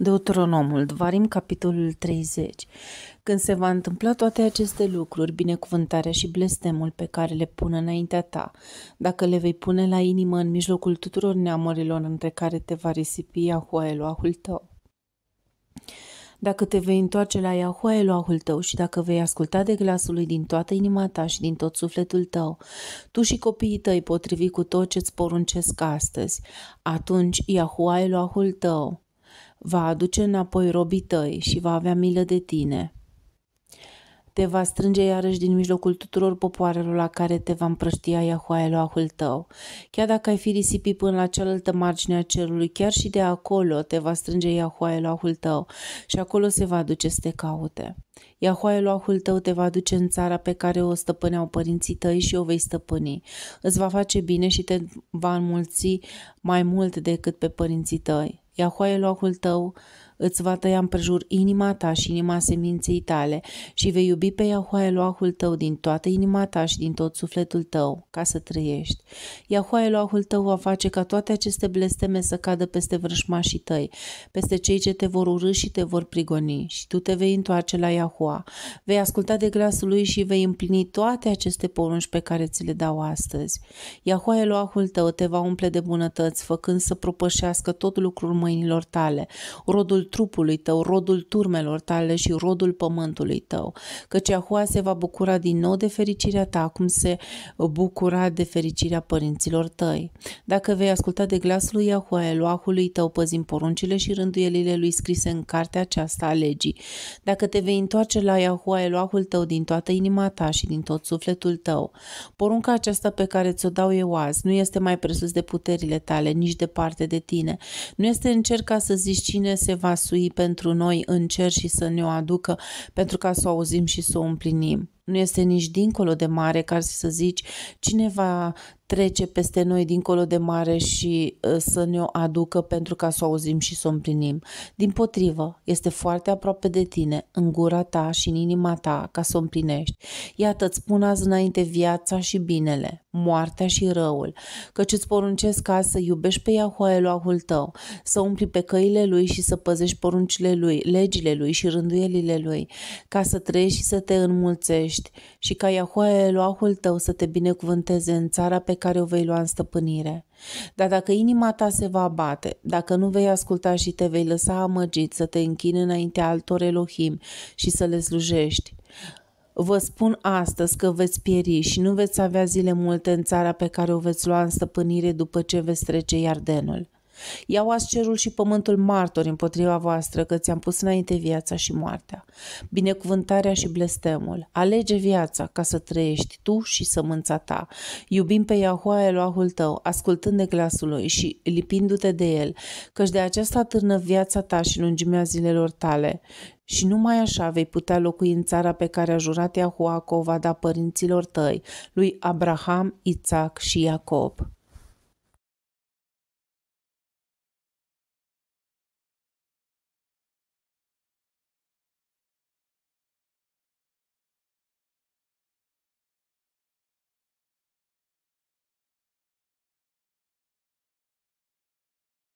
Deuteronomul, Dvarim, capitolul 30. Când se va întâmpla toate aceste lucruri, binecuvântarea și blestemul pe care le pun înaintea ta, dacă le vei pune la inimă în mijlocul tuturor neamurilor între care te va risipi Iahua Eloahul tău. Dacă te vei întoarce la Iahua Eloahul tău și dacă vei asculta de glasul lui din toată inima ta și din tot sufletul tău, tu și copiii tăi potrivi cu tot ce-ți poruncesc astăzi, atunci Iahua Eloahul tău va aduce înapoi robii tăi și va avea milă de tine. Te va strânge iarăși din mijlocul tuturor popoarelor la care te va împrăștia Iahua Eloahul tău. Chiar dacă ai fi risipit până la cealaltă margine a cerului, chiar și de acolo te va strânge Iahua Eloahul tău și acolo se va duce să te caute. Iahua Eloahul tău te va duce în țara pe care o stăpâneau părinții tăi și o vei stăpâni. Îți va face bine și te va înmulți mai mult decât pe părinții tăi ia hoaie locul tău, îți va tăia împrejur inima ta și inima seminței tale și vei iubi pe Iahua Elohul tău din toată inima ta și din tot sufletul tău, ca să trăiești. Iahua Elohul tău va face ca toate aceste blesteme să cadă peste vrășmașii tăi, peste cei ce te vor urâ și te vor prigoni și tu te vei întoarce la Iahua. Vei asculta de glasul lui și vei împlini toate aceste porunci pe care ți le dau astăzi. Iahua Elohul tău te va umple de bunătăți, făcând să propășească tot lucrul mâinilor tale, rodul trupului tău, rodul turmelor tale și rodul pământului tău. Căci Ahua se va bucura din nou de fericirea ta, cum se bucura de fericirea părinților tăi. Dacă vei asculta de glasul lui Ahua, Eloahului tău, păzim poruncile și rânduielile lui scrise în cartea aceasta a legii. Dacă te vei întoarce la Iahua, Eloahul tău, din toată inima ta și din tot sufletul tău, porunca aceasta pe care ți-o dau eu azi nu este mai presus de puterile tale, nici departe de tine. Nu este încerca să zici cine se va sui pentru noi în cer și să ne o aducă pentru ca să o auzim și să o împlinim. Nu este nici dincolo de mare ca să zici cineva trece peste noi dincolo de mare și ă, să ne-o aducă pentru ca să o auzim și să o împlinim. Din potrivă, este foarte aproape de tine, în gura ta și în inima ta, ca să o împlinești. Iată, îți pun azi înainte viața și binele, moartea și răul, căci îți poruncesc ca să iubești pe Iahua Eloahul tău, să umpli pe căile lui și să păzești poruncile lui, legile lui și rânduielile lui, ca să trăiești și să te înmulțești ești și ca Iahoa Eloahul tău să te binecuvânteze în țara pe care o vei lua în stăpânire. Dar dacă inima ta se va abate, dacă nu vei asculta și te vei lăsa amăgit să te închini înaintea altor Elohim și să le slujești, Vă spun astăzi că veți pieri și nu veți avea zile multe în țara pe care o veți lua în stăpânire după ce veți trece Iardenul. Iau azi cerul și pământul martori împotriva voastră, că ți-am pus înainte viața și moartea, binecuvântarea și blestemul. Alege viața ca să trăiești tu și sămânța ta, Iubim pe Iahua Eloahul tău, ascultând de glasul lui și lipindu-te de el, căci de aceasta târnă viața ta și lungimea zilelor tale și numai așa vei putea locui în țara pe care a jurat Iahua că o va da părinților tăi, lui Abraham, Isaac și Iacob.